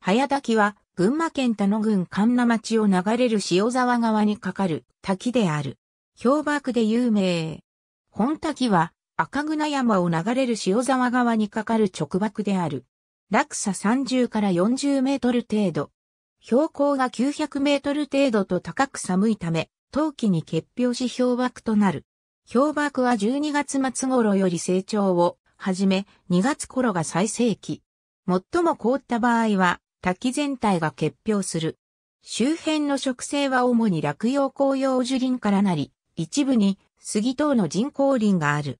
早滝は、群馬県田野郡神奈町を流れる塩沢川に架かる滝である。氷瀑で有名。本滝は、赤群山を流れる塩沢川に架かる直瀑である。落差30から40メートル程度。標高が900メートル程度と高く寒いため、冬季に結氷し氷瀑となる。氷瀑は12月末頃より成長をはじめ、2月頃が最盛期。最も凍った場合は、滝全体が結氷する。周辺の植生は主に落葉紅葉樹林からなり、一部に杉等の人工林がある。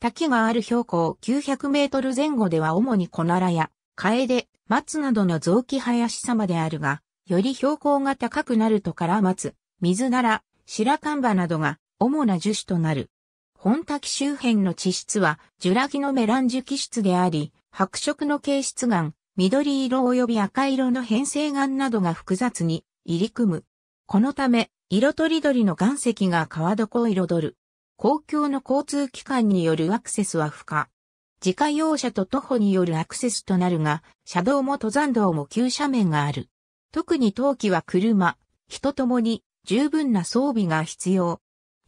滝がある標高900メートル前後では主にコナラや、カエデ、松などの雑木林様であるが、より標高が高くなるとから松、水なら、白バなどが主な樹種となる。本滝周辺の地質は、ジュラギのメラン樹基質であり、白色の形質岩、緑色及び赤色の変成岩などが複雑に入り組む。このため、色とりどりの岩石が川床を彩る。公共の交通機関によるアクセスは不可。自家用車と徒歩によるアクセスとなるが、車道も登山道も急斜面がある。特に冬季は車、人ともに十分な装備が必要。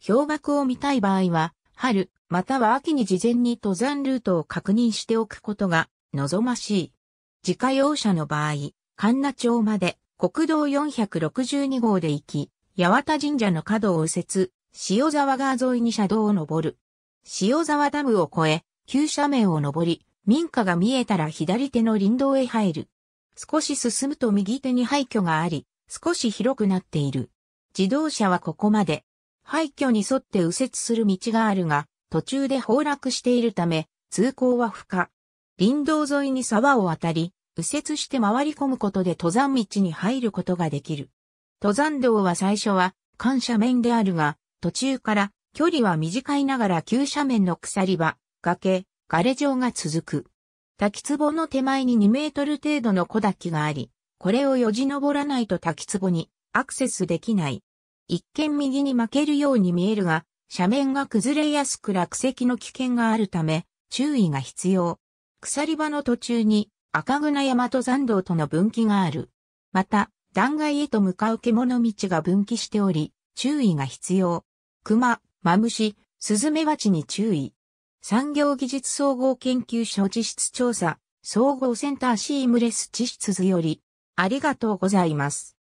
氷瀑を見たい場合は、春、または秋に事前に登山ルートを確認しておくことが望ましい。自家用車の場合、神奈町まで国道462号で行き、八幡神社の角を右折、塩沢川沿いに車道を登る。塩沢ダムを越え、急斜面を登り、民家が見えたら左手の林道へ入る。少し進むと右手に廃墟があり、少し広くなっている。自動車はここまで。廃墟に沿って右折する道があるが、途中で崩落しているため、通行は不可。林道沿いに沢を渡り、右折して回り込むことで登山道に入ることができる。登山道は最初は、緩斜面であるが、途中から距離は短いながら急斜面の鎖場、崖、枯れ状が続く。滝壺の手前に2メートル程度の小滝があり、これをよじ登らないと滝壺にアクセスできない。一見右に負けるように見えるが、斜面が崩れやすく落石の危険があるため、注意が必要。鎖場の途中に赤船山と山道との分岐がある。また、断崖へと向かう獣道が分岐しており、注意が必要。熊、マムシ、スズメバチに注意。産業技術総合研究所地質調査、総合センターシームレス地質図より、ありがとうございます。